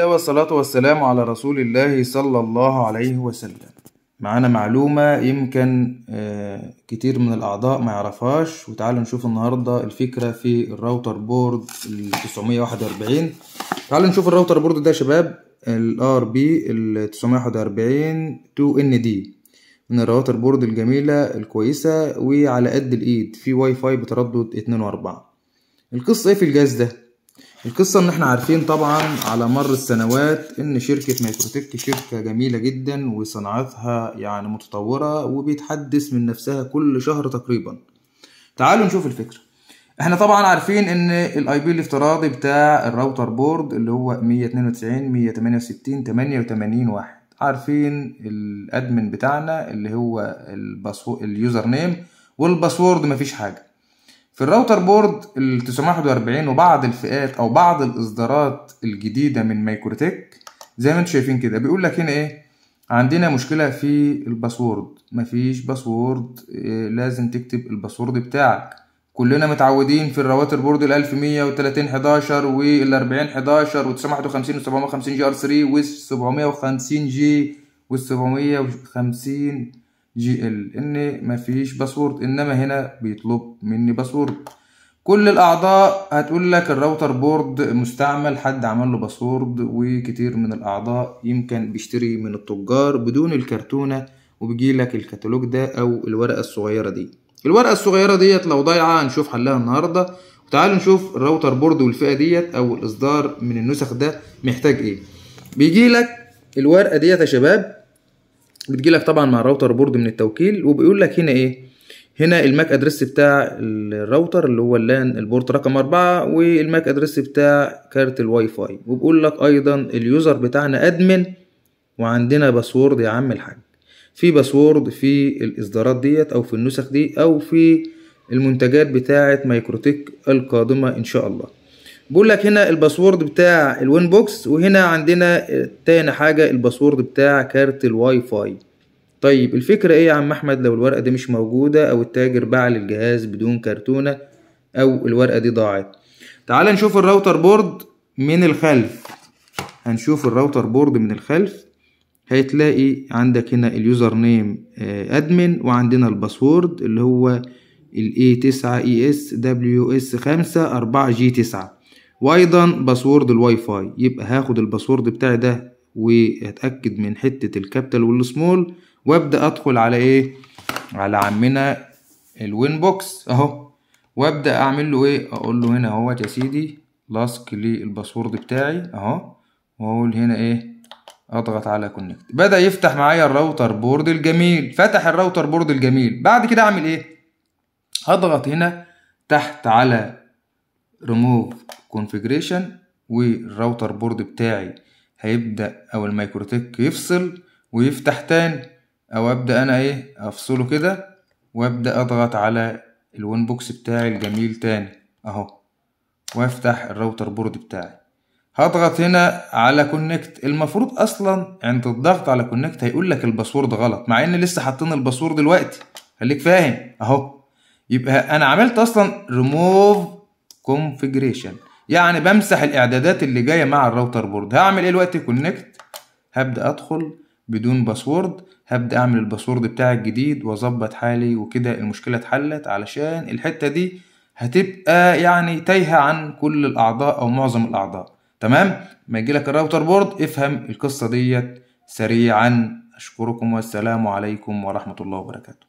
الله والصلاة والسلام على رسول الله صلى الله عليه وسلم معانا معلومة يمكن آه، كتير من الأعضاء ما يعرفهاش وتعالوا نشوف النهاردة الفكرة في الراوتر بورد الـ 941 تعالوا نشوف الراوتر بورد ده يا شباب ال RB 941 2ND من الراوتر بورد الجميلة الكويسة وعلى قد الإيد في واي فاي بتردد 2 و 4 القصة إيه في الجهاز ده؟ القصة ان احنا عارفين طبعا على مر السنوات ان شركة مايكروتك شركة جميلة جدا وصناعتها يعني متطورة وبيتحدث من نفسها كل شهر تقريبا تعالوا نشوف الفكرة احنا طبعا عارفين ان الاي بي الافتراضي بتاع الراوتر بورد اللي هو 192 168 88 واحد عارفين الادمن بتاعنا اللي هو اليوزر نيم والباسورد مفيش حاجة في الراوتر بورد ال 941 وبعض الفئات او بعض الاصدارات الجديده من مايكروتك زي ما انتم شايفين كده بيقول لك هنا ايه عندنا مشكله في الباسورد مفيش باسورد إيه لازم تكتب الباسورد بتاعك كلنا متعودين في الرواتر بورد ال 1130 11 وال 40 11 و 951 و 750 جي ار 3 وال 750 جي وال 750 جي ال ان مفيش باسورد انما هنا بيطلب مني باسورد كل الاعضاء هتقول لك الراوتر بورد مستعمل حد عمل له باسورد وكتير من الاعضاء يمكن بيشتري من التجار بدون الكرتونه وبيجي لك الكتالوج ده او الورقه الصغيره دي الورقه الصغيره ديت لو ضايعه هنشوف حلها النهارده وتعالوا نشوف الراوتر بورد والفئه ديت او الاصدار من النسخ ده محتاج ايه بيجي لك الورقه ديت يا شباب بتجيلك طبعا مع الراوتر بورد من التوكيل وبيقول لك هنا ايه هنا الماك ادرس بتاع الراوتر اللي هو اللان البورت رقم أربعة والماك ادرس بتاع كارت الواي فاي وبقول لك ايضا اليوزر بتاعنا ادمن وعندنا باسورد يا عم الحاج في باسورد في الاصدارات ديت او في النسخ دي او في المنتجات بتاعه مايكروتك القادمه ان شاء الله بيقول لك هنا الباسورد بتاع الوين بوكس وهنا عندنا تاني حاجة الباسورد بتاع كارت الواي فاي طيب الفكرة ايه يا عم احمد لو الورقة دي مش موجودة او التاجر باع للجهاز بدون كرتونة او الورقة دي ضاعت تعال نشوف الراوتر بورد من الخلف هنشوف الراوتر بورد من الخلف هتلاقي عندك هنا اليوزر نيم ادمن وعندنا الباسورد اللي هو الاي 9 اي اس دبليو اس 5 4 جي 9 وايضا باسورد الواي فاي يبقى هاخد الباسورد بتاعي ده واتاكد من حته الكابيتال والسمول وابدا ادخل على ايه على عمنا الوين بوكس اهو وابدا اعمل له ايه اقول له هنا اهوت يا سيدي لاسك للباسورد بتاعي اهو واقول هنا ايه اضغط على كونكت بدا يفتح معايا الراوتر بورد الجميل فتح الراوتر بورد الجميل بعد كده اعمل ايه اضغط هنا تحت على ريموف كونفيجريشن والراوتر بورد بتاعي هيبدأ او المايكروتك يفصل ويفتح تاني او ابدأ انا ايه افصله كده وابدأ اضغط على الون بوكس بتاعي الجميل تاني اهو وافتح الراوتر بورد بتاعي هضغط هنا على كونكت المفروض اصلا عند الضغط على كونكت هيقول لك الباسورد غلط مع ان لسه حاطين الباسورد دلوقتي خليك فاهم اهو يبقى انا عملت اصلا ريموف كونفجريشن يعني بمسح الاعدادات اللي جايه مع الراوتر بورد هعمل ايه دلوقتي كونكت هبدا ادخل بدون باسورد هبدا اعمل الباسورد بتاعي الجديد واظبط حالي وكده المشكله اتحلت علشان الحته دي هتبقى يعني تايهه عن كل الاعضاء او معظم الاعضاء تمام ما يجيلك الراوتر بورد افهم القصه ديت سريعا اشكركم والسلام عليكم ورحمه الله وبركاته